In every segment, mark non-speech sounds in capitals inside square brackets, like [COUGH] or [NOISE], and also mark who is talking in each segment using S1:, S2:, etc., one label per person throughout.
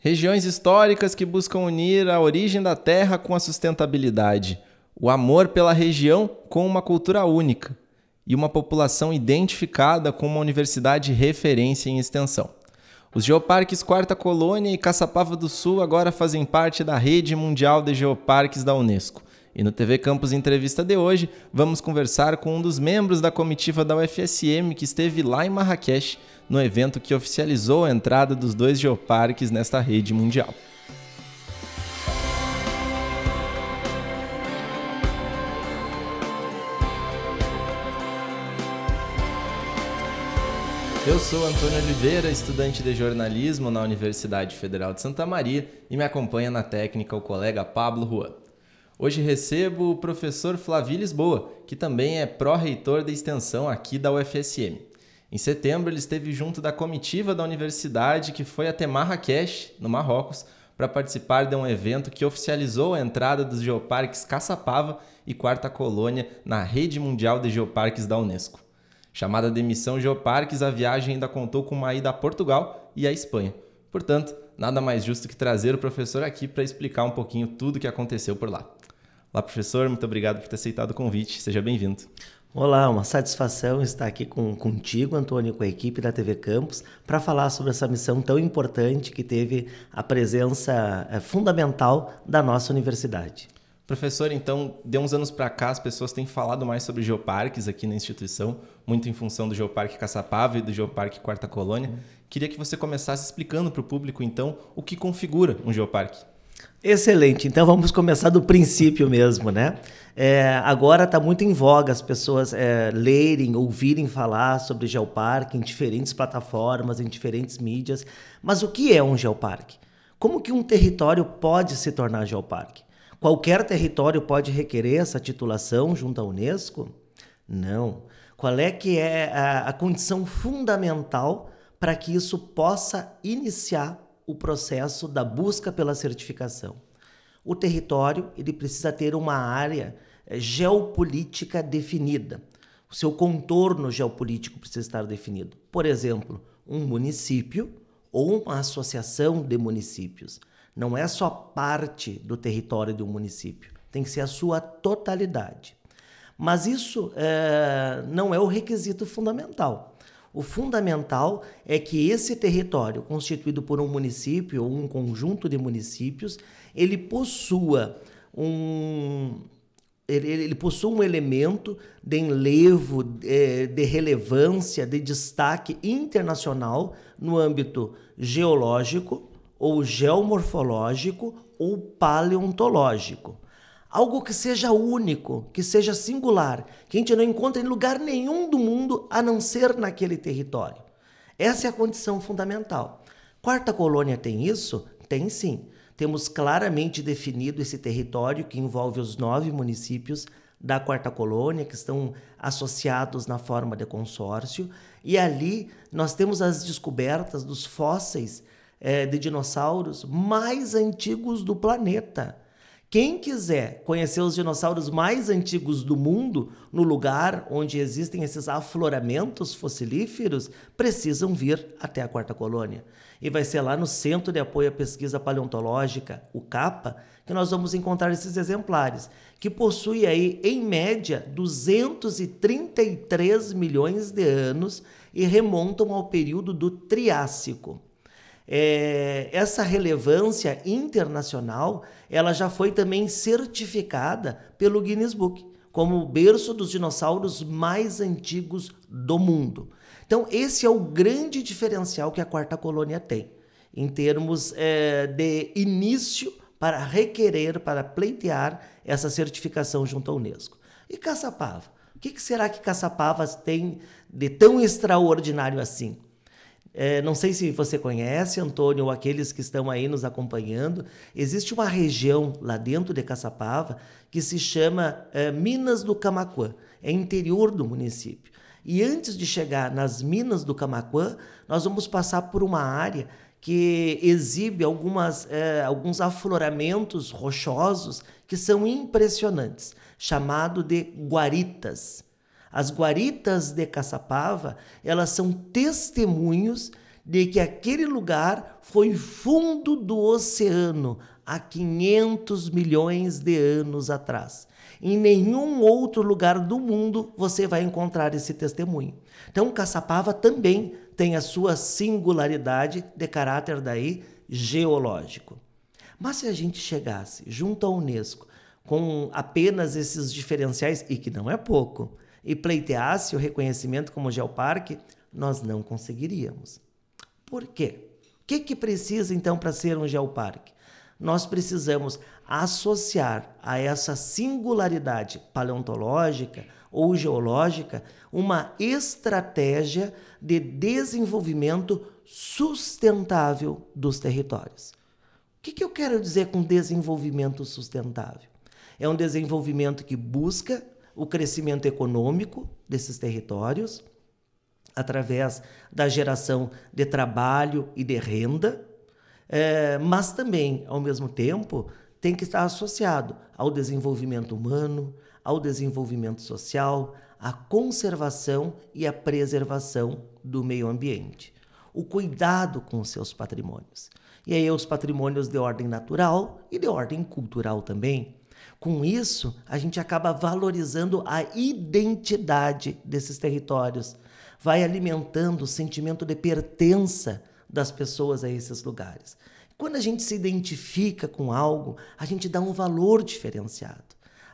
S1: Regiões históricas que buscam unir a origem da terra com a sustentabilidade, o amor pela região com uma cultura única e uma população identificada com uma universidade referência em extensão. Os geoparques Quarta Colônia e Caçapava do Sul agora fazem parte da rede mundial de geoparques da Unesco. E no TV Campus Entrevista de hoje, vamos conversar com um dos membros da comitiva da UFSM que esteve lá em Marrakech no evento que oficializou a entrada dos dois geoparques nesta rede mundial. Eu sou Antônio Oliveira, estudante de jornalismo na Universidade Federal de Santa Maria e me acompanha na técnica o colega Pablo Juan. Hoje recebo o professor Flavio Lisboa, que também é pró-reitor da extensão aqui da UFSM. Em setembro, ele esteve junto da comitiva da universidade que foi até Marrakech, no Marrocos, para participar de um evento que oficializou a entrada dos geoparques Caçapava e Quarta Colônia na rede mundial de geoparques da Unesco. Chamada de Missão Geoparques, a viagem ainda contou com uma ida a Portugal e à Espanha. Portanto, nada mais justo que trazer o professor aqui para explicar um pouquinho tudo o que aconteceu por lá. Olá, professor, muito obrigado por ter aceitado o convite. Seja bem-vindo.
S2: Olá, uma satisfação estar aqui com, contigo, Antônio, com a equipe da TV Campos, para falar sobre essa missão tão importante que teve a presença eh, fundamental da nossa universidade.
S1: Professor, então, de uns anos para cá, as pessoas têm falado mais sobre geoparques aqui na instituição, muito em função do Geoparque Caçapava e do Geoparque Quarta Colônia. Uhum. Queria que você começasse explicando para o público, então, o que configura um geoparque.
S2: Excelente. Então vamos começar do princípio mesmo, né? É, agora está muito em voga as pessoas é, lerem, ouvirem falar sobre geoparque em diferentes plataformas, em diferentes mídias. Mas o que é um geoparque? Como que um território pode se tornar geoparque? Qualquer território pode requerer essa titulação junto à Unesco? Não. Qual é que é a, a condição fundamental para que isso possa iniciar o processo da busca pela certificação. O território ele precisa ter uma área eh, geopolítica definida. O seu contorno geopolítico precisa estar definido. Por exemplo, um município ou uma associação de municípios. Não é só parte do território de um município, tem que ser a sua totalidade. Mas isso é, não é o requisito fundamental. O fundamental é que esse território, constituído por um município ou um conjunto de municípios, ele possua um, ele, ele, possui um elemento de enlevo, de, é, de, relevância, de destaque internacional no âmbito geológico, ou geomorfológico, ou paleontológico algo que seja único, que seja singular, que a gente não encontra em lugar nenhum do mundo a não ser naquele território. Essa é a condição fundamental. Quarta colônia tem isso? Tem sim. Temos claramente definido esse território que envolve os nove municípios da quarta colônia, que estão associados na forma de consórcio, e ali nós temos as descobertas dos fósseis eh, de dinossauros mais antigos do planeta. Quem quiser conhecer os dinossauros mais antigos do mundo, no lugar onde existem esses afloramentos fossilíferos, precisam vir até a Quarta Colônia. E vai ser lá no Centro de Apoio à Pesquisa Paleontológica, o CAPA, que nós vamos encontrar esses exemplares, que possui aí, em média, 233 milhões de anos e remontam ao período do Triássico é, essa relevância internacional ela já foi também certificada pelo Guinness Book como o berço dos dinossauros mais antigos do mundo. Então esse é o grande diferencial que a quarta colônia tem em termos é, de início para requerer, para pleitear essa certificação junto à Unesco. E Caçapava? O que, que será que Caçapava tem de tão extraordinário assim? É, não sei se você conhece, Antônio, ou aqueles que estão aí nos acompanhando. Existe uma região lá dentro de Caçapava que se chama é, Minas do Camacuã. É interior do município. E antes de chegar nas Minas do Camacuã, nós vamos passar por uma área que exibe algumas, é, alguns afloramentos rochosos que são impressionantes, chamado de guaritas. As guaritas de Caçapava, elas são testemunhos de que aquele lugar foi fundo do oceano há 500 milhões de anos atrás. Em nenhum outro lugar do mundo você vai encontrar esse testemunho. Então, Caçapava também tem a sua singularidade de caráter daí geológico. Mas se a gente chegasse junto à UNESCO com apenas esses diferenciais, e que não é pouco, e pleiteasse o reconhecimento como geoparque, nós não conseguiríamos. Por quê? O que, que precisa então para ser um geoparque? Nós precisamos associar a essa singularidade paleontológica ou geológica uma estratégia de desenvolvimento sustentável dos territórios. O que, que eu quero dizer com desenvolvimento sustentável? É um desenvolvimento que busca o crescimento econômico desses territórios, através da geração de trabalho e de renda, é, mas também, ao mesmo tempo, tem que estar associado ao desenvolvimento humano, ao desenvolvimento social, à conservação e à preservação do meio ambiente, o cuidado com os seus patrimônios. E aí, os patrimônios de ordem natural e de ordem cultural também. Com isso, a gente acaba valorizando a identidade desses territórios, vai alimentando o sentimento de pertença das pessoas a esses lugares. Quando a gente se identifica com algo, a gente dá um valor diferenciado.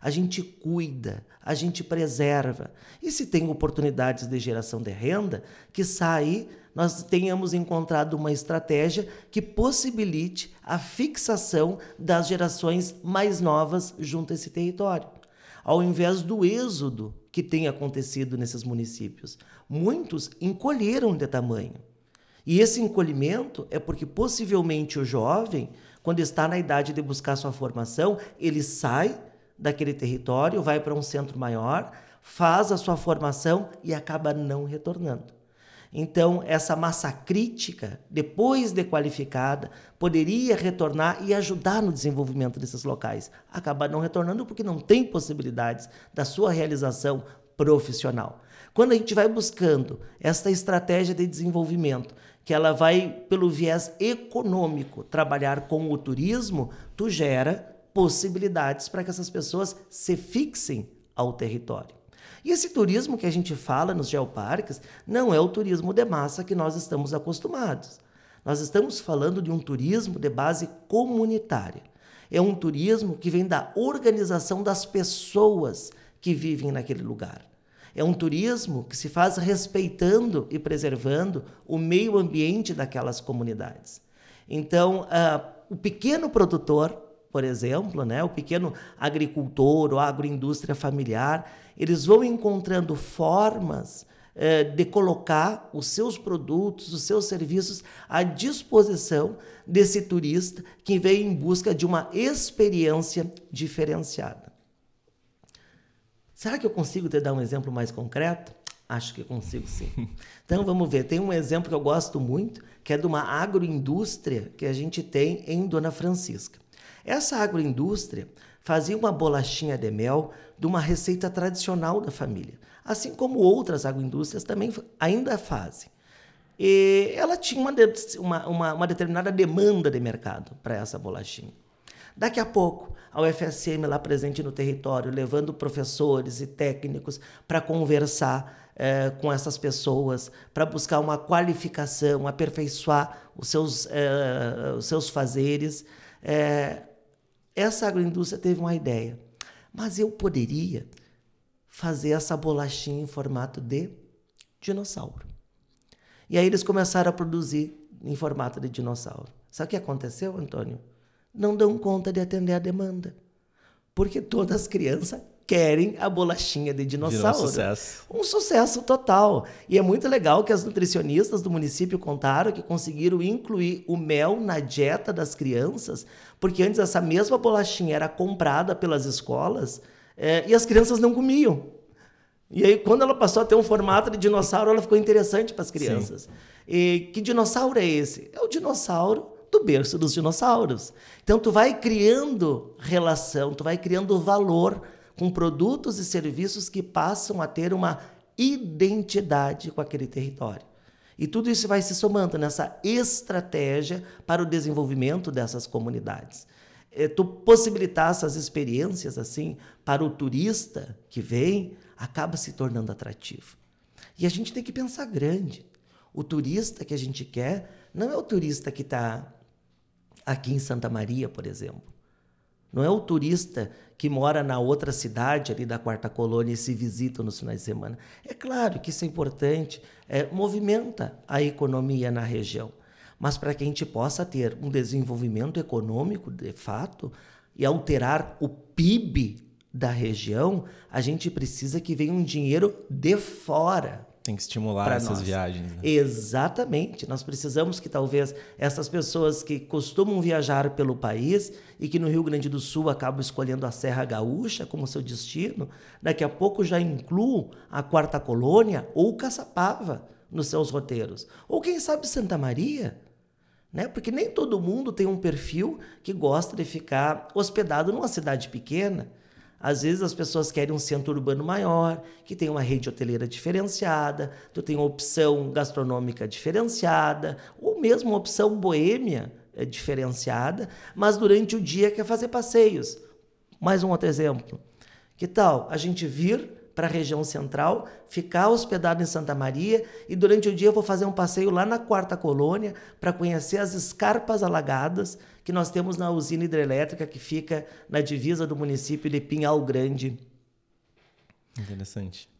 S2: A gente cuida, a gente preserva. E se tem oportunidades de geração de renda, que sair nós tenhamos encontrado uma estratégia que possibilite a fixação das gerações mais novas junto a esse território, ao invés do êxodo que tem acontecido nesses municípios. Muitos encolheram de tamanho. E esse encolhimento é porque possivelmente o jovem, quando está na idade de buscar sua formação, ele sai daquele território, vai para um centro maior, faz a sua formação e acaba não retornando. Então, essa massa crítica, depois de qualificada, poderia retornar e ajudar no desenvolvimento desses locais. Acaba não retornando porque não tem possibilidades da sua realização profissional. Quando a gente vai buscando esta estratégia de desenvolvimento, que ela vai pelo viés econômico, trabalhar com o turismo, tu gera possibilidades para que essas pessoas se fixem ao território. E esse turismo que a gente fala nos geoparques não é o turismo de massa que nós estamos acostumados. Nós estamos falando de um turismo de base comunitária. É um turismo que vem da organização das pessoas que vivem naquele lugar. É um turismo que se faz respeitando e preservando o meio ambiente daquelas comunidades. Então, uh, o pequeno produtor, por exemplo, né? o pequeno agricultor ou agroindústria familiar, eles vão encontrando formas eh, de colocar os seus produtos, os seus serviços à disposição desse turista que vem em busca de uma experiência diferenciada. Será que eu consigo te dar um exemplo mais concreto? Acho que consigo sim. [LAUGHS] Então vamos ver, tem um exemplo que eu gosto muito, que é de uma agroindústria que a gente tem em Dona Francisca. Essa agroindústria fazia uma bolachinha de mel de uma receita tradicional da família, assim como outras agroindústrias também ainda fazem. E ela tinha uma, uma, uma, uma determinada demanda de mercado para essa bolachinha. Daqui a pouco, a UFSM lá presente no território, levando professores e técnicos para conversar eh, com essas pessoas, para buscar uma qualificação, aperfeiçoar os seus, eh, os seus fazeres. Eh, essa agroindústria teve uma ideia. Mas eu poderia fazer essa bolachinha em formato de dinossauro. E aí eles começaram a produzir em formato de dinossauro. Sabe o que aconteceu, Antônio? Não dão conta de atender a demanda. Porque todas as crianças querem a bolachinha de dinossauro. Virou um sucesso. Um sucesso total. E é muito legal que as nutricionistas do município contaram que conseguiram incluir o mel na dieta das crianças, porque antes essa mesma bolachinha era comprada pelas escolas é, e as crianças não comiam. E aí, quando ela passou a ter um formato de dinossauro, ela ficou interessante para as crianças. Sim. E que dinossauro é esse? É o dinossauro do berço dos dinossauros. Então, tu vai criando relação, tu vai criando valor com produtos e serviços que passam a ter uma identidade com aquele território. E tudo isso vai se somando nessa estratégia para o desenvolvimento dessas comunidades. É, tu possibilitar essas experiências assim para o turista que vem acaba se tornando atrativo. E a gente tem que pensar grande. O turista que a gente quer não é o turista que está aqui em Santa Maria, por exemplo. Não é o turista que mora na outra cidade ali da quarta colônia e se visita nos finais de semana. É claro que isso é importante, é, movimenta a economia na região. Mas para que a gente possa ter um desenvolvimento econômico de fato e alterar o PIB da região, a gente precisa que venha um dinheiro de fora. Tem que estimular essas nós. viagens. Né? Exatamente. Nós precisamos que talvez essas pessoas que costumam viajar pelo país e que no Rio Grande do Sul acabam escolhendo a Serra Gaúcha como seu destino, daqui a pouco já incluam a Quarta Colônia ou Caçapava nos seus roteiros. Ou quem sabe Santa Maria. Né? Porque nem todo mundo tem um perfil que gosta de ficar hospedado numa cidade pequena. Às vezes as pessoas querem um centro urbano maior, que tem uma rede hoteleira diferenciada, tu tem uma opção gastronômica diferenciada, ou mesmo uma opção boêmia eh, diferenciada, mas durante o dia quer fazer passeios. Mais um outro exemplo. Que tal a gente vir para a região central, ficar hospedado em Santa Maria e durante o dia eu vou fazer um passeio lá na Quarta Colônia para conhecer as escarpas alagadas que nós temos na usina hidrelétrica que fica na divisa do município de Pinhal Grande.
S1: Interessante.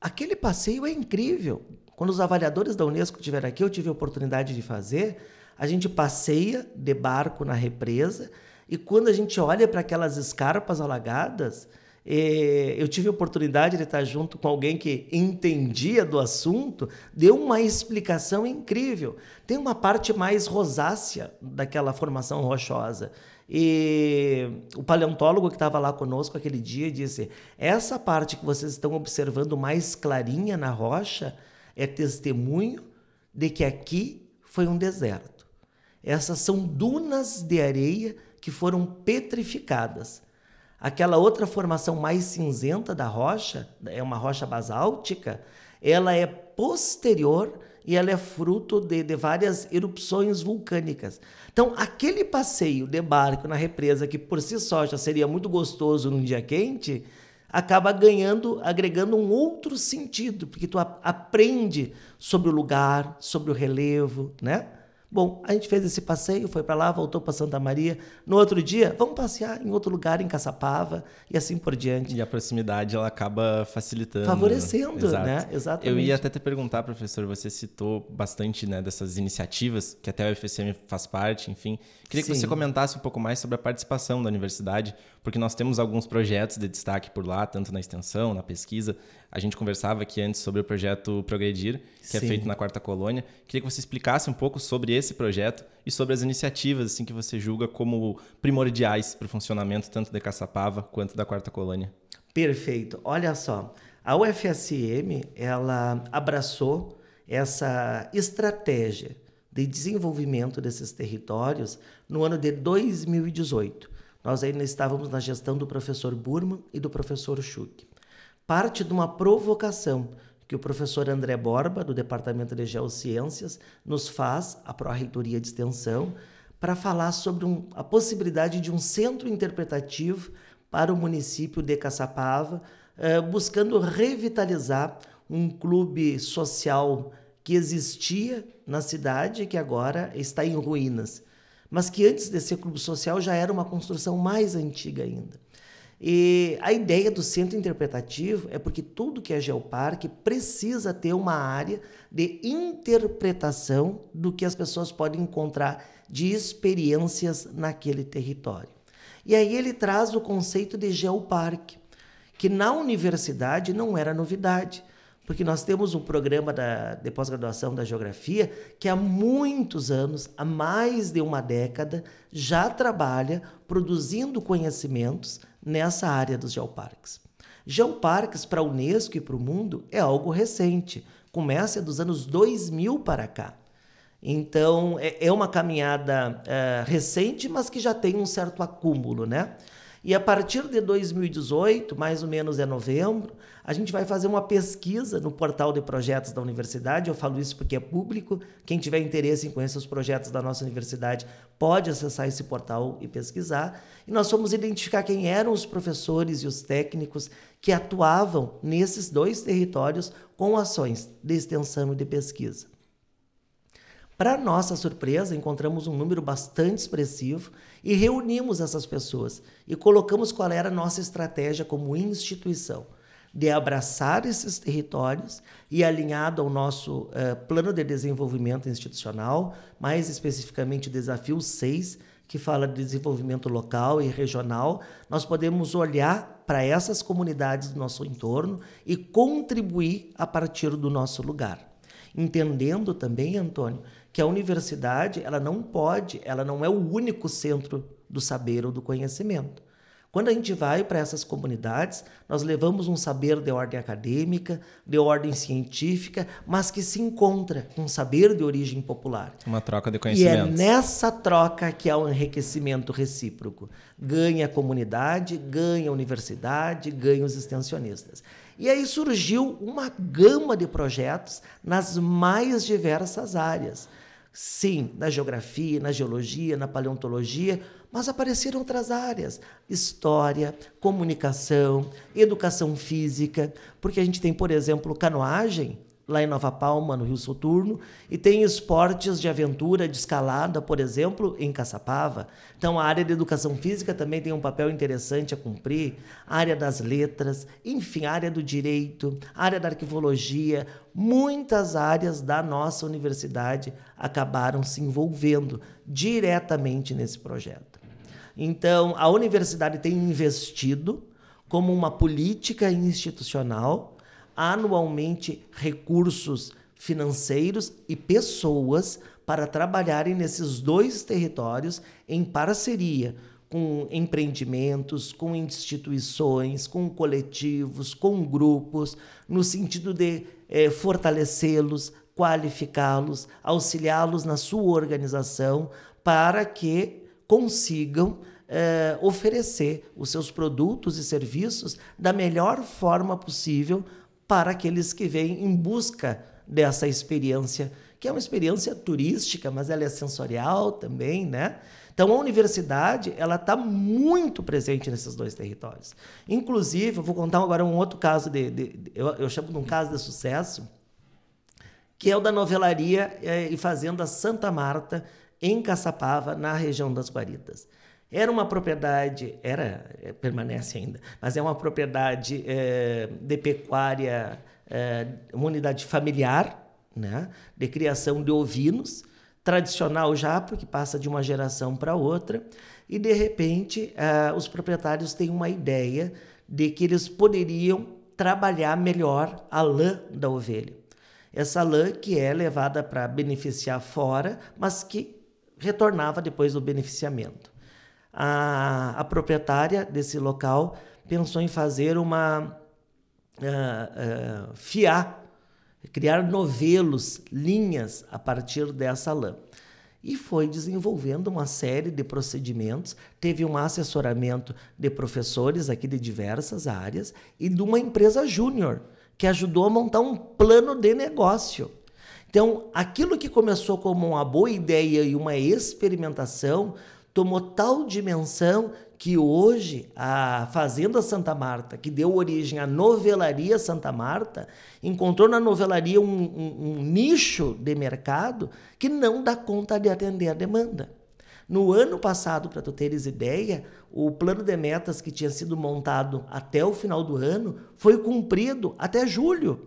S2: Aquele passeio é incrível. Quando os avaliadores da Unesco estiveram aqui, eu tive a oportunidade de fazer. A gente passeia de barco na represa e quando a gente olha para aquelas escarpas alagadas, é, eu tive a oportunidade de estar junto com alguém que entendia do assunto, deu uma explicação incrível. Tem uma parte mais rosácea daquela formação rochosa. E o paleontólogo que estava lá conosco aquele dia disse: essa parte que vocês estão observando mais clarinha na rocha é testemunho de que aqui foi um deserto. Essas são dunas de areia que foram petrificadas. Aquela outra formação mais cinzenta da rocha, é uma rocha basáltica, ela é posterior e ela é fruto de, de várias erupções vulcânicas. Então, aquele passeio de barco na represa, que por si só já seria muito gostoso num dia quente, acaba ganhando, agregando um outro sentido, porque tu aprende sobre o lugar, sobre o relevo, né? Bom, a gente fez esse passeio, foi para lá, voltou para Santa Maria. No outro dia, vamos passear em outro lugar, em Caçapava, e
S1: assim por diante. E a proximidade, ela acaba facilitando. Favorecendo, Exato. né? Exatamente. Eu ia até te perguntar, professor, você citou bastante né, dessas iniciativas, que até a UFSM faz parte, enfim. Queria Sim. que você comentasse um pouco mais sobre a participação da universidade, porque nós temos alguns projetos de destaque por lá, tanto na extensão, na pesquisa. A gente conversava aqui antes sobre o projeto Progredir, que é Sim. é feito na Quarta Colônia. Queria que você explicasse um pouco sobre esse projeto e sobre as iniciativas assim que você julga como primordiais para o funcionamento tanto da Caçapava quanto da Quarta Colônia.
S2: Perfeito. Olha só, a UFSM ela abraçou essa estratégia de desenvolvimento desses territórios no ano de 2018. Nós ainda estávamos na gestão do professor Burman e do professor Schuck. Parte de uma provocação que o professor André Borba, do Departamento de Geociências, nos faz, a Pró-Reitoria de Extensão, para falar sobre um, a possibilidade de um centro interpretativo para o município de Caçapava, eh, buscando revitalizar um clube social que existia na cidade e que agora está em ruínas mas que antes de ser clube social já era uma construção mais antiga ainda. E a ideia do centro interpretativo é porque tudo que é geoparque precisa ter uma área de interpretação do que as pessoas podem encontrar de experiências naquele território. E aí ele traz o conceito de geoparque, que na universidade não era novidade porque nós temos um programa da, de pós-graduação da Geografia que há muitos anos, há mais de uma década, já trabalha produzindo conhecimentos nessa área dos geoparques. Geoparques para a Unesco e para o mundo é algo recente, começa dos anos 2000 para cá. Então, é, é uma caminhada é, recente, mas que já tem um certo acúmulo, né? E a partir de 2018, mais ou menos é novembro, a gente vai fazer uma pesquisa no portal de projetos da universidade. Eu falo isso porque é público. Quem tiver interesse em conhecer os projetos da nossa universidade pode acessar esse portal e pesquisar. E nós fomos identificar quem eram os professores e os técnicos que atuavam nesses dois territórios com ações de extensão e de pesquisa. Para nossa surpresa, encontramos um número bastante expressivo e reunimos essas pessoas e colocamos qual era a nossa estratégia como instituição de abraçar esses territórios e alinhado ao nosso uh, plano de desenvolvimento institucional, mais especificamente desafio 6, que fala de desenvolvimento local e regional, nós podemos olhar para essas comunidades do nosso entorno e contribuir a partir do nosso lugar. Entendendo também, Antônio, que a universidade ela não pode, ela não é o único centro do saber ou do conhecimento. Quando a gente vai para essas comunidades, nós levamos um saber de ordem acadêmica, de ordem científica, mas que se encontra com um saber de origem popular.
S1: Uma troca de conhecimentos. E é
S2: nessa troca que há um enriquecimento recíproco. Ganha a comunidade, ganha a universidade, ganha os extensionistas. E aí surgiu uma gama de projetos nas mais diversas áreas Sim, na geografia, na geologia, na paleontologia, mas apareceram outras áreas: história, comunicação, educação física, porque a gente tem, por exemplo, canoagem, lá em Nova Palma, no Rio Soturno, e tem esportes de aventura, de escalada, por exemplo, em Caçapava. Então, a área de educação física também tem um papel interessante a cumprir, a área das letras, enfim, a área do direito, a área da arquivologia, muitas áreas da nossa universidade acabaram se envolvendo diretamente nesse projeto. Então, a universidade tem investido como uma política institucional anualmente recursos financeiros e pessoas para trabalharem nesses dois territórios em parceria com empreendimentos, com instituições, com coletivos, com grupos, no sentido de eh, fortalecê-los, qualificá-los, auxiliá-los na sua organização para que consigam eh, oferecer os seus produtos e serviços da melhor forma possível para aqueles que vêm em busca dessa experiência, que é uma experiência turística, mas ela é sensorial também, né? Então a universidade, ela está muito presente nesses dois territórios. Inclusive, eu vou contar agora um outro caso, de, de, de eu, eu chamo de um caso de sucesso, que é o da novelaria eh, e fazenda Santa Marta, em Caçapava, na região das Guaritas. Era uma propriedade, era, é, permanece ainda, mas é uma propriedade é, de pecuária, é, uma unidade familiar, né, de criação de ovinos, tradicional já, porque passa de uma geração para outra, e de repente é, os proprietários têm uma ideia de que eles poderiam trabalhar melhor a lã da ovelha. Essa lã que é levada para beneficiar fora, mas que retornava depois do beneficiamento a, a proprietária desse local pensou em fazer uma. Uh, uh, fiar, criar novelos, linhas a partir dessa lã e foi desenvolvendo uma série de procedimentos. Teve um assessoramento de professores aqui de diversas áreas e de uma empresa júnior que ajudou a montar um plano de negócio. Então, aquilo que começou como uma boa ideia e uma experimentação tomou tal dimensão que hoje a Fazenda Santa Marta, que deu origem à Novelaria Santa Marta, encontrou na novelaria um, um, um nicho de mercado que não dá conta de atender a demanda. No ano passado, para tu teres ideia, o plano de metas que tinha sido montado até o final do ano foi cumprido até julho.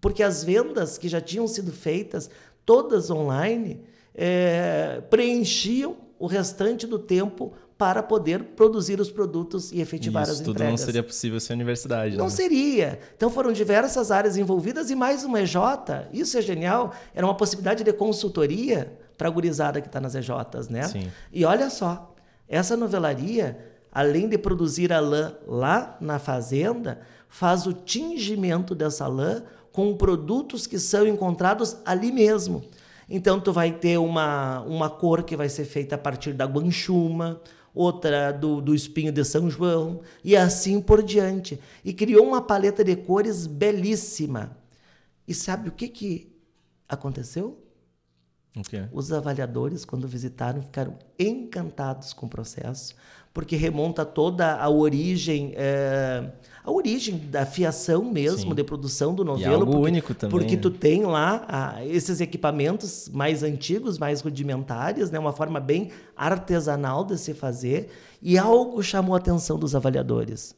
S2: Porque as vendas que já tinham sido feitas, todas online, é, preenchiam o restante do tempo para poder produzir os produtos e efetivar Isso, as tudo entregas. tudo não seria
S1: possível sem a universidade. Não né?
S2: seria. Então foram diversas áreas envolvidas e mais uma EJ. Isso é genial. Era uma possibilidade de consultoria para a gurizada que está nas EJs, né? Sim. E olha só, essa novelaria, além de produzir a lã lá na fazenda, faz o tingimento dessa lã com produtos que são encontrados ali mesmo. Então tu vai ter uma, uma cor que vai ser feita a partir da guanchuma, outra do, do espinho de São João e assim por diante. E criou uma paleta de cores belíssima. E sabe o que, que aconteceu? Os avaliadores, quando visitaram, ficaram encantados com o processo, porque remonta toda a origem, é, a origem da fiação mesmo, Sim. de produção do novelo. E algo porque, único também. Porque né? tu tem lá ah, esses equipamentos mais antigos, mais rudimentares, né? uma forma bem artesanal de se fazer, e algo chamou a atenção dos avaliadores.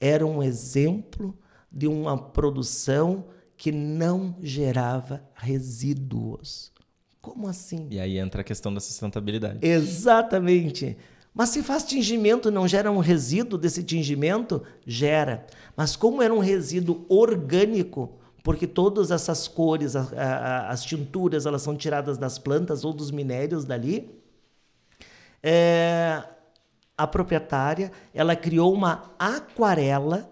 S2: Era um exemplo de uma produção que
S1: não
S2: gerava resíduos.
S1: Como assim? E aí entra a questão da sustentabilidade.
S2: Exatamente. Mas se faz tingimento, não gera um resíduo desse tingimento? Gera. Mas como era um resíduo orgânico, porque todas essas cores, a, a, as tinturas, elas são tiradas das plantas ou dos minérios dali, é, a proprietária, ela criou uma aquarela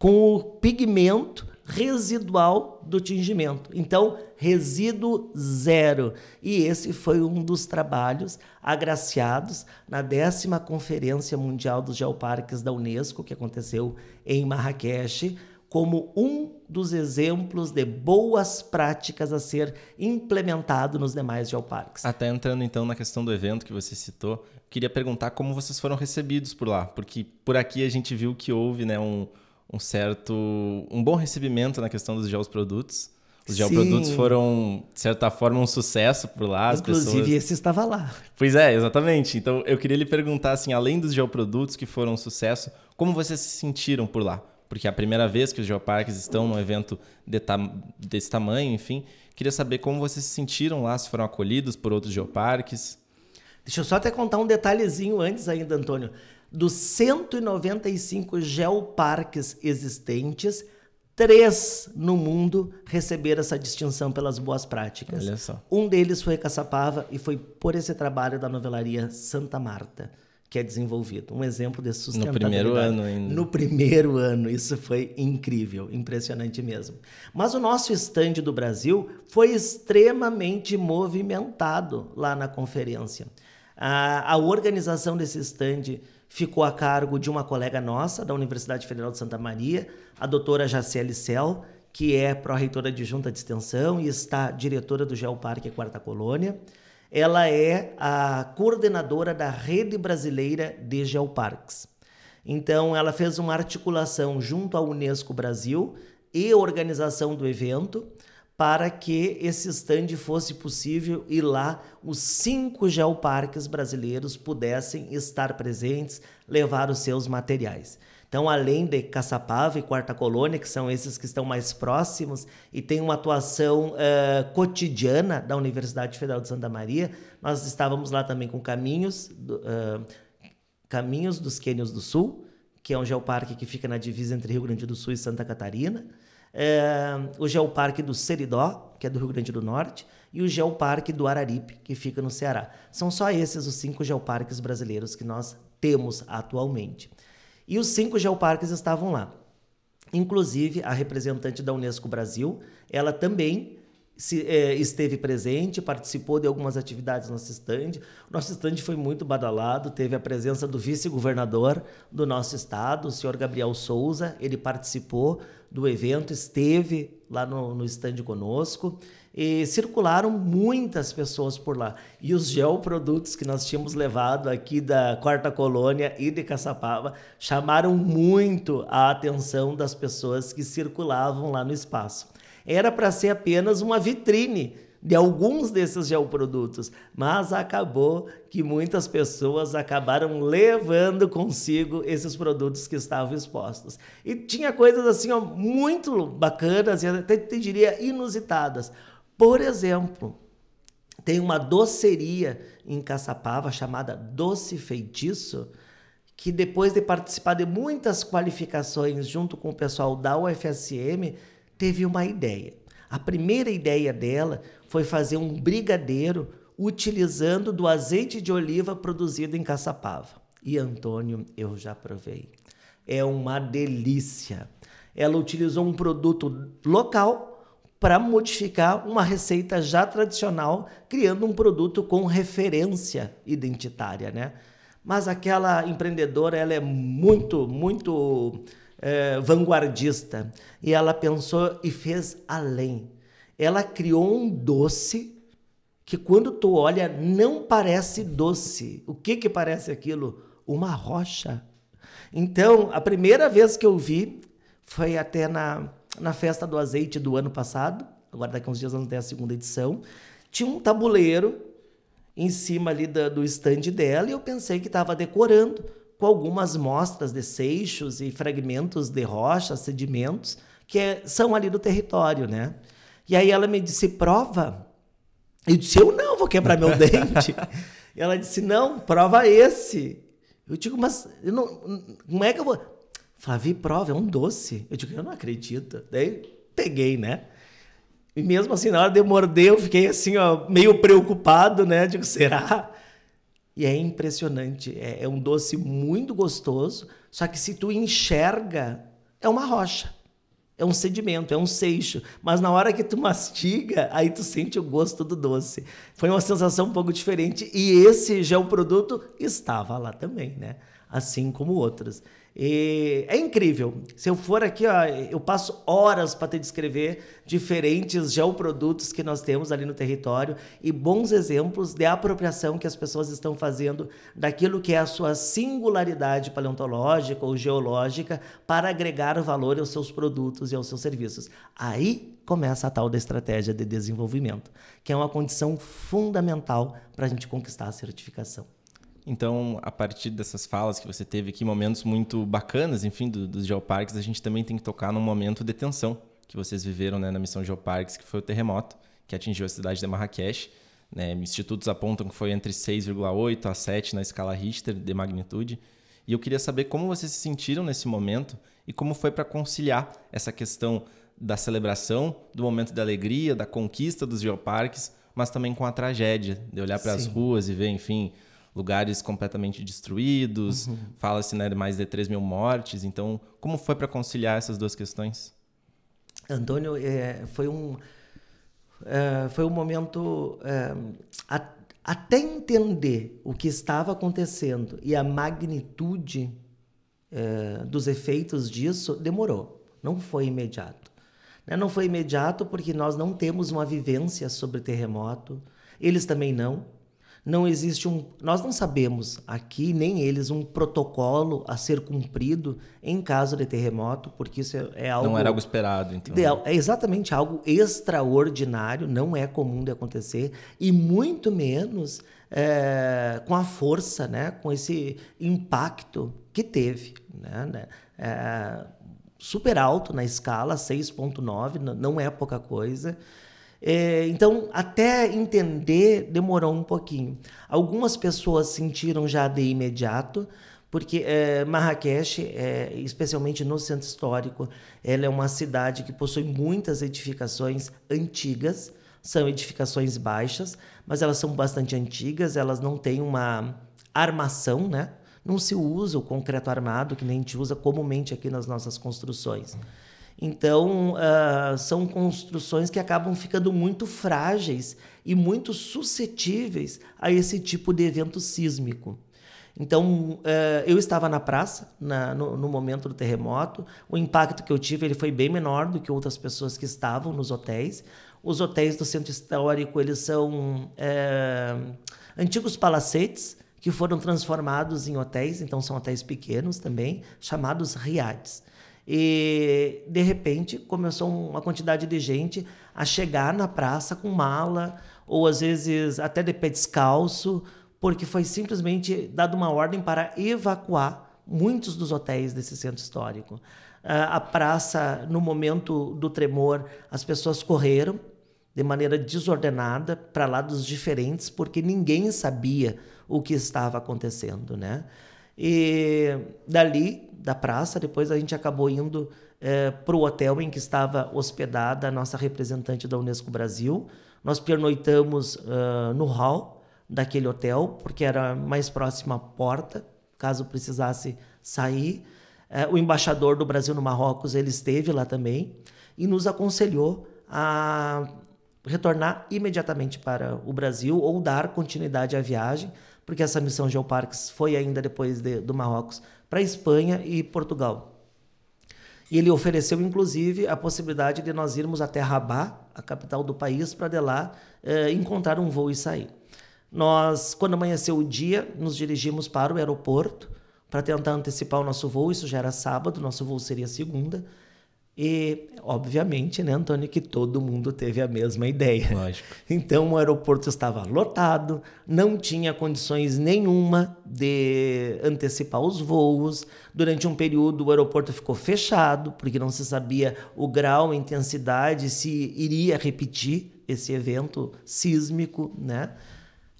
S2: com o pigmento residual do tingimento. Então, resíduo zero. E esse foi um dos trabalhos agraciados na décima Conferência Mundial dos Geoparques da Unesco, que aconteceu em Marrakech, como um dos exemplos de boas práticas a ser implementado nos demais geoparques.
S1: Até entrando então na questão do evento que você citou, queria perguntar como vocês foram recebidos por lá, porque por aqui a gente viu que houve né, um um certo um bom recebimento na questão dos geoprodutos. Os Sim. geoprodutos foram, de certa forma, um sucesso por lá. Inclusive, pessoas... esse estava lá. Pois é, exatamente. Então, eu queria lhe perguntar, assim, além dos geoprodutos que foram um sucesso, como vocês se sentiram por lá? Porque é a primeira vez que os geoparques estão num evento de tam... desse tamanho, enfim. Queria saber como vocês se sentiram lá, se foram acolhidos por outros geoparques.
S2: Deixa eu só até contar um detalhezinho antes ainda, Antônio dos 195 geoparques existentes, três no mundo receberam essa distinção pelas boas práticas. Olha só. Um deles foi Caçapava e foi por esse trabalho da novelaria Santa Marta que é desenvolvido. Um exemplo de sustentabilidade. No primeiro ano ainda. No primeiro ano. Isso foi incrível, impressionante mesmo. Mas o nosso estande do Brasil foi extremamente movimentado lá na conferência. A, a organização desse stand ficou a cargo de uma colega nossa, da Universidade Federal de Santa Maria, a doutora Jaciele Cel, que é pró-reitora de Junta de Extensão e está diretora do Geoparque Quarta Colônia. Ela é a coordenadora da Rede Brasileira de Geoparques. Então, ela fez uma articulação junto à Unesco Brasil e organização do evento, para que esse stand fosse possível e lá os cinco geoparques brasileiros pudessem estar presentes, levar os seus materiais. Então, além de Caçapava e Quarta Colônia, que são esses que estão mais próximos e tem uma atuação uh, cotidiana da Universidade Federal de Santa Maria, nós estávamos lá também com Caminhos, uh, Caminhos dos Quênios do Sul, que é um geoparque que fica na divisa entre Rio Grande do Sul e Santa Catarina é, o Geoparque do Seridó, que é do Rio Grande do Norte, e o Geoparque do Araripe, que fica no Ceará. São só esses os cinco geoparques brasileiros que nós temos atualmente. E os cinco geoparques estavam lá. Inclusive, a representante da Unesco Brasil, ela também se, é, esteve presente, participou de algumas atividades no nosso O Nosso stand foi muito badalado, teve a presença do vice-governador do nosso estado, o senhor Gabriel Souza. Ele participou do evento, esteve lá no, no conosco. E circularam muitas pessoas por lá. E os geoprodutos que nós tínhamos levado aqui da Quarta Colônia e de Caçapava chamaram muito a atenção das pessoas que circulavam lá no espaço. Era para ser apenas uma vitrine de alguns desses geoprodutos, mas acabou que muitas pessoas acabaram levando consigo esses produtos que estavam expostos. E tinha coisas assim ó, muito bacanas e até diria inusitadas. Por exemplo, tem uma doceria em Caçapava chamada Doce Feitiço, que depois de participar de muitas qualificações junto com o pessoal da UFSM, teve uma ideia. A primeira ideia dela foi fazer um brigadeiro utilizando do azeite de oliva produzido em Caçapava. E Antônio, eu já provei. É uma delícia. Ela utilizou um produto local para modificar uma receita já tradicional, criando um produto com referência identitária, né? Mas aquela empreendedora, ela é muito, muito é, vanguardista. E ela pensou e fez além. Ela criou um doce que quando tu olha não parece doce. O que que parece aquilo? Uma rocha. Então, a primeira vez que eu vi foi até na, na festa do azeite do ano passado. Agora daqui a uns dias vamos ter a segunda edição. Tinha um tabuleiro em cima ali da, do estande dela e eu pensei que estava decorando com algumas mostras de seixos e fragmentos de rochas, sedimentos, que é, são ali do território, né? E aí ela me disse, prova. Eu disse, eu não vou quebrar meu [LAUGHS] dente. e ela disse, não, prova esse. Eu digo, mas eu não, como é que eu vou... Flavi, prova, é um doce. Eu digo, eu não acredito. Daí peguei, né? E mesmo assim, na hora de morder, eu fiquei assim, ó, meio preocupado, né? Digo, será? Será? E é impressionante. É, é um doce muito gostoso, só que se tu enxerga, é uma rocha. É um sedimento, é um seixo. Mas na hora que tu mastiga, aí tu sente o gosto do doce. Foi uma sensação um pouco diferente. E esse já é produto estava lá também, né? Assim como outros. E é incrível. Se eu for aqui, ó, eu passo horas para te descrever diferentes geoprodutos que nós temos ali no território e bons exemplos de apropriação que as pessoas estão fazendo daquilo que é a sua singularidade paleontológica ou geológica para agregar valor aos seus produtos e aos seus serviços. Aí começa a tal da estratégia de desenvolvimento, que é uma condição fundamental para a gente conquistar a certificação.
S1: Então, a partir dessas falas que você teve aqui, momentos muito bacanas, enfim, do, dos geoparques, a gente também tem que tocar num momento de tensão que vocês viveram né, na missão Geoparques, que foi o terremoto que atingiu a cidade de Marrakech. Né? Institutos apontam que foi entre 6,8 a 7 na escala Richter de magnitude. E eu queria saber como vocês se sentiram nesse momento e como foi para conciliar essa questão da celebração, do momento da alegria, da conquista dos geoparques, mas também com a tragédia, de olhar para as ruas e ver, enfim, lugares completamente destruídos, uhum. fala-se né, mais de 3 mil mortes. Então, como foi para conciliar essas duas questões?
S2: Antônio, é, foi um. É, foi um momento é, a, até entender o que estava acontecendo e a magnitude é, dos efeitos disso demorou, não foi imediato. Né, não foi imediato porque nós não temos uma vivência sobre terremoto, eles também não. Não existe um. Nós não sabemos aqui, nem eles, um protocolo a ser cumprido em caso de terremoto, porque isso é, é algo. Não era algo
S1: esperado, então. Ideal. Né?
S2: É exatamente algo extraordinário, não é comum de acontecer, e muito menos é, com a força, né? com esse impacto que teve. Né? né é, super alto na escala, 6,9, não é pouca coisa. É, então, até entender, demorou um pouquinho. Algumas pessoas sentiram já de imediato, porque é, Marrakech, é, especialmente no centro histórico, ela é uma cidade que possui muitas edificações antigas, são edificações baixas, mas elas são bastante antigas, elas não têm uma armação, né? Não se usa o concreto armado, que nem a gente usa comumente aqui nas nossas construções. Então, uh, são construções que acabam ficando muito frágeis e muito suscetíveis a esse tipo de evento sísmico. Então, ah, eu estava na praça na, no, no, momento do terremoto. O impacto que eu tive ele foi bem menor do que outras pessoas que estavam nos hotéis. Os hotéis do centro histórico eles são é, antigos palacetes que foram transformados em hotéis, então são hotéis pequenos também, chamados riades. E de repente começou uma quantidade de gente a chegar na praça com mala, ou às vezes até de pé descalço, porque foi simplesmente dada uma ordem para evacuar muitos dos hotéis desse centro histórico. Ah, a praça, no momento do tremor, as pessoas correram de maneira desordenada para lados diferentes, porque ninguém sabia o que estava acontecendo, né? E dali, da praça, depois a gente acabou indo é, para o hotel em que estava hospedada a nossa representante da Unesco Brasil. Nós pernoitamos uh, no hall daquele hotel, porque era mais próximo à porta, caso precisasse sair. É, o embaixador do Brasil no Marrocos ele esteve lá também e nos aconselhou a retornar imediatamente para o Brasil ou dar continuidade à viagem, porque essa missão Geoparques foi ainda depois de, do Marrocos para Espanha e Portugal. E ele ofereceu, inclusive, a possibilidade de nós irmos até Rabat, a capital do país, para de lá eh, encontrar um voo e sair. Nós, quando amanheceu o dia, nos dirigimos para o aeroporto para tentar antecipar o nosso voo. Isso já era sábado, nosso voo seria segunda. E, obviamente, né, Antônio, que todo mundo teve a mesma ideia. Lógico. [LAUGHS] Então, o aeroporto estava lotado, não tinha condições nenhuma de antecipar os voos. Durante um período, o aeroporto ficou fechado, porque não se sabia o grau, a intensidade, se iria repetir esse evento sísmico, né?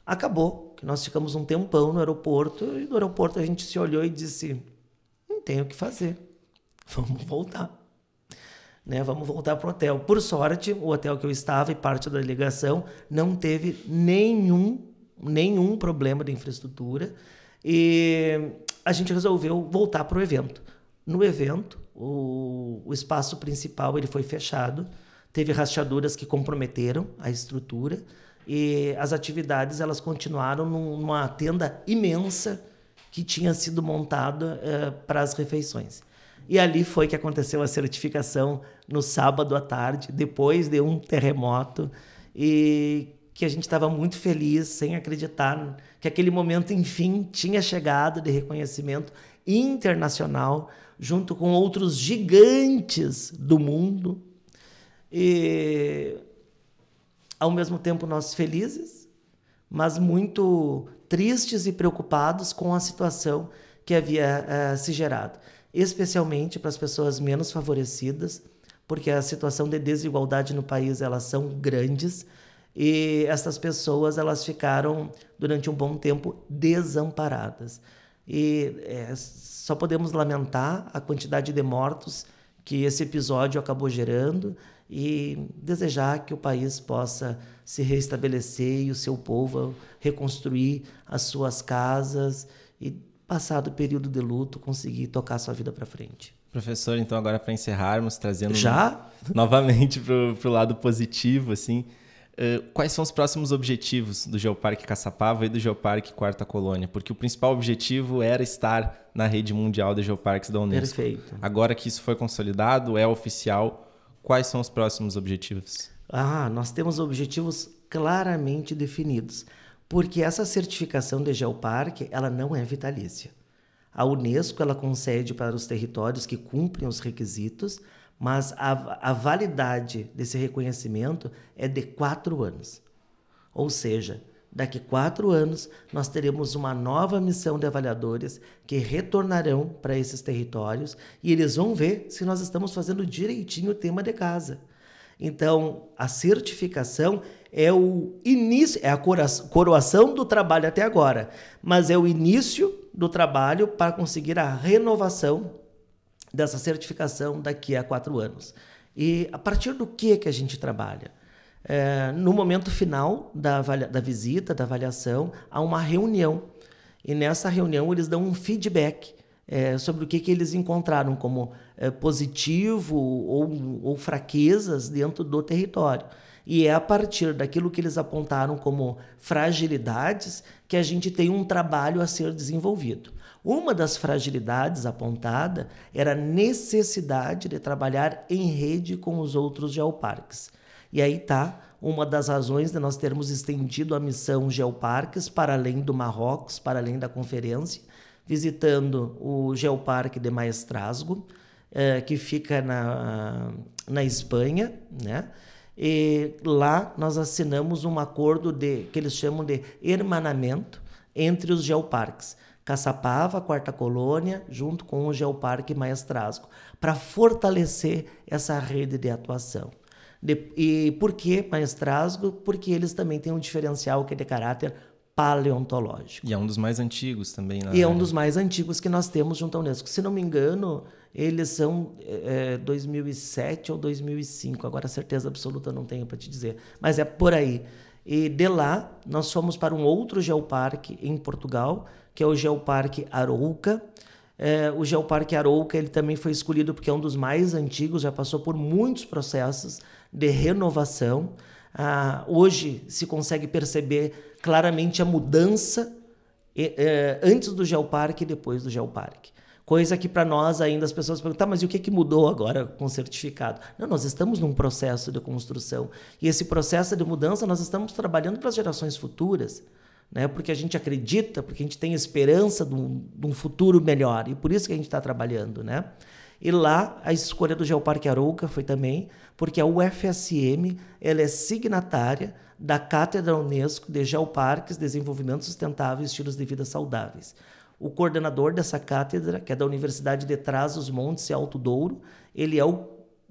S2: Acabou, que nós ficamos um tempão no aeroporto, e do aeroporto a gente se olhou e disse, não tem o que fazer, vamos voltar né, vamos voltar para o hotel. Por sorte, o hotel que eu estava e parte da delegação não teve nenhum, nenhum problema de infraestrutura e a gente resolveu voltar para o evento. No evento, o, o espaço principal ele foi fechado, teve rachaduras que comprometeram a estrutura e as atividades elas continuaram numa tenda imensa que tinha sido montada uh, para as refeições. E ali foi que aconteceu a certificação no sábado à tarde, depois de um terremoto, e que a gente estava muito feliz, sem acreditar que aquele momento, enfim, tinha chegado de reconhecimento internacional, junto com outros gigantes do mundo. E, ao mesmo tempo, nós felizes, mas muito tristes e preocupados com a situação que havia uh, se gerado especialmente para as pessoas menos favorecidas, porque a situação de desigualdade no país elas são grandes e essas pessoas elas ficaram durante um bom tempo desamparadas e é, só podemos lamentar a quantidade de mortos que esse episódio acabou gerando e desejar que o país possa se restabelecer e o seu povo reconstruir as suas casas e passado o período de luto, conseguir tocar sua vida para frente.
S1: Professor, então agora para encerrarmos, trazendo Já? [LAUGHS] novamente para o lado positivo, assim, uh, quais são os próximos objetivos do Geoparque Caçapava e do Geoparque Quarta Colônia? Porque o principal objetivo era estar na rede mundial de geoparques da Unesco. Perfeito. Agora que isso foi consolidado, é oficial, quais são os próximos objetivos?
S2: Ah, nós temos objetivos claramente definidos. Porque essa certificação de geoparque, ela não é vitalícia. A Unesco, ela concede para os territórios que cumprem os requisitos, mas a, a validade desse reconhecimento é de quatro anos. Ou seja, daqui quatro anos nós teremos uma nova missão de avaliadores que retornarão para esses territórios e eles vão ver se nós estamos fazendo direitinho o tema de casa. Então, a certificação é o início, é a coroação do trabalho até agora, mas é o início do trabalho para conseguir a renovação dessa certificação daqui a quatro anos. E a partir do que é que a gente trabalha? É, no momento final da, da visita, da avaliação, há uma reunião. E nessa reunião eles dão um feedback é, sobre o que, que eles encontraram como é, positivo ou, ou fraquezas dentro do território. E é a partir daquilo que eles apontaram como fragilidades que a gente tem um trabalho a ser desenvolvido. Uma das fragilidades apontada era a necessidade de trabalhar em rede com os outros geoparques. E aí está uma das razões de nós termos estendido a missão Geoparques para além do Marrocos, para além da conferência, visitando o Geoparque de Maestrazgo, eh, que fica na, na Espanha, né? E lá nós assinamos um acordo de que eles chamam de hermanamento entre os geoparques. Caçapava, Quarta Colônia, junto com o Geoparque Maestrasco, para fortalecer essa rede de atuação. De, e por que Maestrasgo? Porque eles também têm um diferencial que é de caráter
S1: paleontológico. E é um dos mais antigos também. Né? e área. é um dos
S2: mais antigos que nós temos junto à Unesco. Se não me engano, eles são é, 2007 é, ou 2005. Agora, certeza absoluta não tenho para te dizer. Mas é por aí. E de lá, nós fomos para um outro geoparque em Portugal, que é o Geoparque Arouca. É, o Geoparque Arouca ele também foi escolhido porque é um dos mais antigos, já passou por muitos processos de renovação ah, hoje se consegue perceber claramente a mudança eh, antes do geoparque e depois do geoparque. Coisa que para nós ainda as pessoas perguntam, tá, mas e o que, que mudou agora com o certificado? Não, nós estamos num processo de construção. E esse processo de mudança nós estamos trabalhando para as gerações futuras. Né? Porque a gente acredita, porque a gente tem esperança de um, de um futuro melhor. E por isso que a gente está trabalhando. Né? E lá a escolha do Geoparque Arouca foi também porque a UFSM ela é signatária da Cátedra Unesco de Geoparques, Desenvolvimento Sustentável e Estilos de Vida Saudáveis. O coordenador dessa cátedra, que é da Universidade de Trás-os-Montes e Alto Douro, ele é o,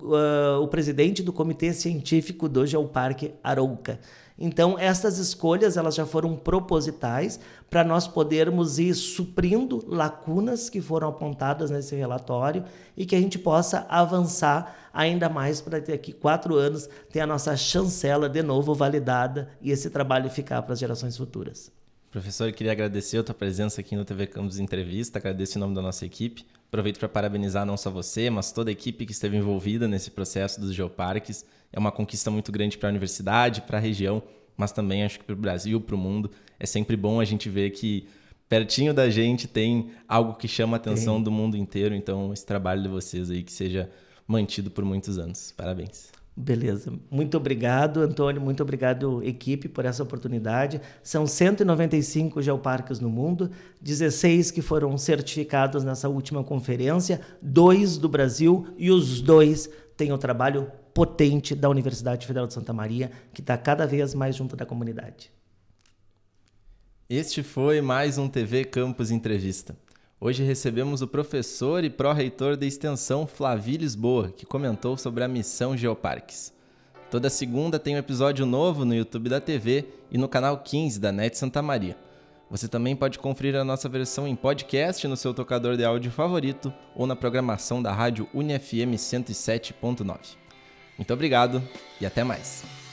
S2: uh, o presidente do Comitê Científico do Geoparque Arouca. Então, essas escolhas elas já foram propositais para nós podermos ir suprindo lacunas que foram apontadas nesse relatório e que a gente possa avançar ainda mais para daqui quatro anos ter a nossa chancela de novo validada e esse trabalho ficar para as gerações futuras.
S1: Professor, eu queria agradecer a tua presença aqui no TV Campos Entrevista, agradeço em nome da nossa equipe. Aproveito para parabenizar não só você, mas toda a equipe que esteve envolvida nesse processo dos geoparques. É uma conquista muito grande para a universidade, para a região, mas também acho que para o Brasil, para o mundo. É sempre bom a gente ver que pertinho da gente tem algo que chama a atenção tem. do mundo inteiro. Então, esse trabalho de vocês aí que seja mantido por muitos anos. Parabéns. Beleza. Muito
S2: obrigado, Antônio. Muito obrigado, equipe, por essa oportunidade. São 195 geoparques no mundo, 16 que foram certificados nessa última conferência, dois do Brasil e os dois têm o trabalho potente da Universidade Federal de Santa Maria, que está cada vez mais junto da comunidade.
S1: Este foi mais um TV Campus Entrevista. Hoje recebemos o professor e pró-reitor da extensão Flavi Lisboa, que comentou sobre a missão Geoparques. Toda segunda tem um episódio novo no YouTube da TV e no canal 15 da NET Santa Maria. Você também pode conferir a nossa versão em podcast no seu tocador de áudio favorito ou na programação da rádio UniFM 107.9. Muito obrigado e até mais!